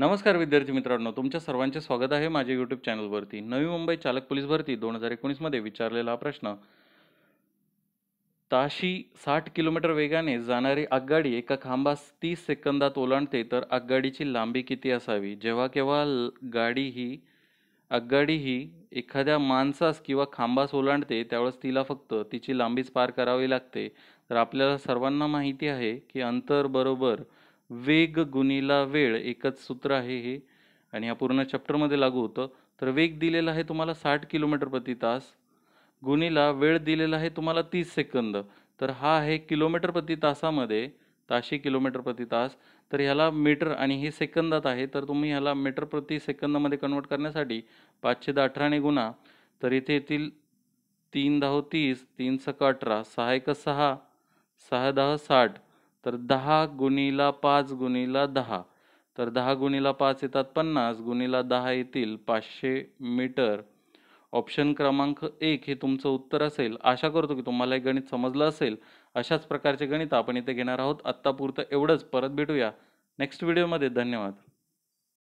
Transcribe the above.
नमस्कार विद्यार्थी मित्रांनो तुमच्या सर्वांचे स्वागत आहे माझ्या यूट्यूब चॅनलवरती नवी मुंबई चालक पोलीस भरती दोन हजार एकोणीसमध्ये विचारलेला हा प्रश्न ताशी साठ किलोमीटर वेगाने जाणारी आगगाडी एका खांबास तीस सेकंदात ओलांडते तर आगगाडीची लांबी किती असावी जेव्हा केव्हा गाडी ही आगगाडी ही एखाद्या माणसास किंवा खांबास ओलांडते त्यावेळेस तिला फक्त तिची लांबीच पार करावी लागते तर आपल्याला सर्वांना माहिती आहे की अंतर बरोबर वेग गुणीला वेळ एकच सूत्र आहे हे आणि ह्या पूर्ण चॅप्टरमध्ये लागू होतं तर वेग दिलेला आहे तुम्हाला साठ किलोमीटर प्रति तास गुणीला वेळ दिलेला आहे तुम्हाला तीस सेकंद तर हा आहे किलोमीटर प्रति तासामध्ये ताशी किलोमीटर प्रति तास तर ह्याला मीटर आणि हे सेकंदात आहे तर तुम्ही ह्याला मीटर प्रति सेकंदामध्ये कन्वर्ट करण्यासाठी पाचशे दहा अठराने गुणा तर इथे येथील तीन दहा तीस तीन सका अठरा सहा एक सहा सहा दहा साठ तर दहा गुणीला पाच गुणीला दहा तर दहा गुणीला पाच येतात पन्नास गुणीला दहा येतील पाचशे मीटर ऑप्शन क्रमांक एक हे तुमचं उत्तर असेल आशा करतो की तुम्हाला हे गणित समजलं असेल अशाच प्रकारचे गणित आपण इथे घेणार आहोत आत्तापुरतं एवढंच परत भेटूया नेक्स्ट व्हिडिओमध्ये धन्यवाद